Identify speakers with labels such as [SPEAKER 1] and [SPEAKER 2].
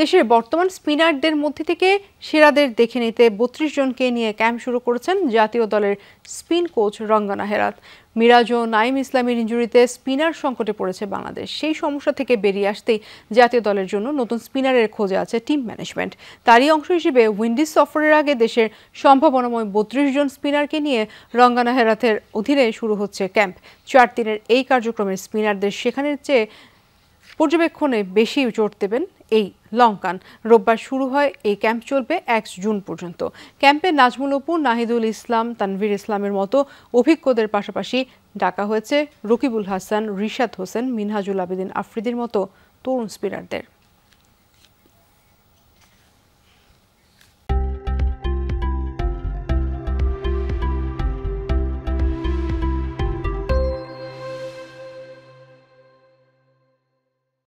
[SPEAKER 1] দেশের বর্তমান স্পিনারদের মধ্যে থেকে সেরাদের দেখে নিতে বত্রিশ জনকে নিয়ে ক্যাম্প শুরু করেছেন জাতীয় দলের স্পিন কোচ রঙ্গনা হেরাত মিরাজ ও নাইম ইসলামের ইঞ্জুরিতে স্পিনার সংকটে পড়েছে বাংলাদেশ সেই সমস্যা থেকে বেরিয়ে আসতেই জাতীয় দলের জন্য নতুন স্পিনারের খোঁজে আছে টিম ম্যানেজমেন্ট তারই অংশ হিসেবে উইন্ডিজ সফরের আগে দেশের সম্ভাবনাময় বত্রিশ জন স্পিনারকে নিয়ে রঙ্গানা হেরাতের অধীনে শুরু হচ্ছে ক্যাম্প চার দিনের এই কার্যক্রমের স্পিনারদের সেখানের চেয়ে পর্যবেক্ষণে বেশি জোর দেবেন এই লঙ্কান রোববার শুরু হয় এই ক্যাম্প চলবে এক জুন পর্যন্ত ক্যাম্পে নাজমুল অপু নাহিদুল ইসলাম তানভীর ইসলামের মতো অভিজ্ঞদের পাশাপাশি ডাকা হয়েছে রকিবুল হাসান রিশাদ হোসেন মিনহাজুল আবেদিন আফ্রিদির মতো তরুণ স্পিনারদের